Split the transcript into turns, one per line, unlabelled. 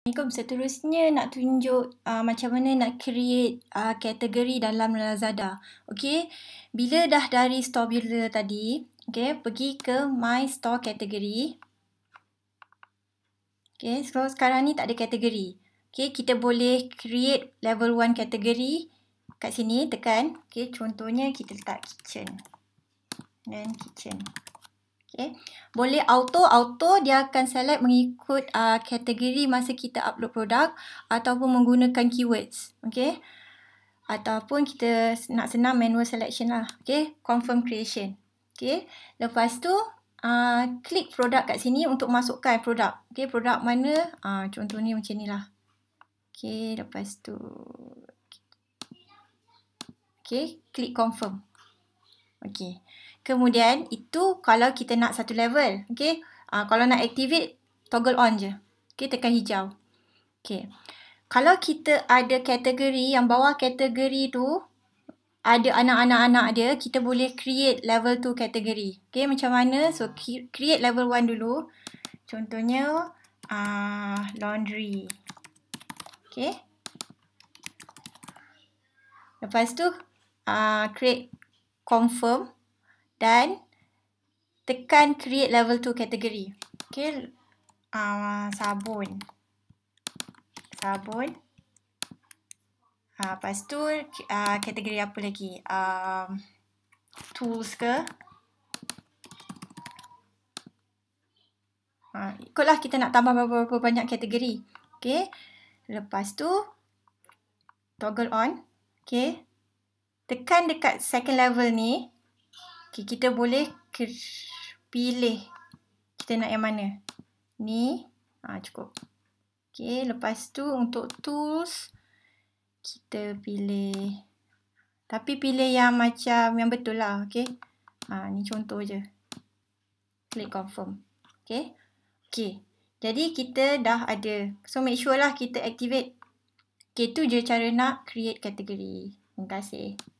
Assalamualaikum. Seterusnya nak tunjuk uh, macam mana nak create uh, kategori dalam Lazada. Okey. Bila dah dari store builder tadi, okey, pergi ke my store category. Okey, so sekarang ni tak ada kategori. Okey, kita boleh create level 1 kategori kat sini tekan. Okey, contohnya kita letak kitchen. Dan kitchen. Okay. Boleh auto, auto dia akan select mengikut uh, kategori masa kita upload produk ataupun menggunakan keywords. Okay. Ataupun kita nak senang manual selection lah. Okay. Confirm creation. Okay. Lepas tu, uh, klik produk kat sini untuk masukkan produk. Okay. Produk mana. Uh, ah, contoh ni macam ni lah. Okay. Lepas tu. Okay. Klik confirm. Okey, Kemudian itu kalau kita nak satu level. okey? Uh, kalau nak activate, toggle on je. okey, Tekan hijau. Okey, Kalau kita ada kategori yang bawah kategori tu, ada anak-anak-anak dia, kita boleh create level 2 kategori. Okey, Macam mana? So, create level 1 dulu. Contohnya, uh, laundry. Okey, Lepas tu, uh, create confirm dan tekan create level 2 category. Okay, uh, sabun. Sabun. Uh, lepas tu, uh, kategori apa lagi? Um, tools ke? Uh, ikutlah kita nak tambah berapa-berapa banyak kategori. Okay. Lepas tu, toggle on. Okay tekan dekat second level ni okay, kita boleh pilih kita nak yang mana ni ha, cukup ok lepas tu untuk tools kita pilih tapi pilih yang macam yang betul lah Okey, ha, ni contoh je klik confirm Okey, ok jadi kita dah ada so make sure lah kita activate ok tu je cara nak create category terima kasih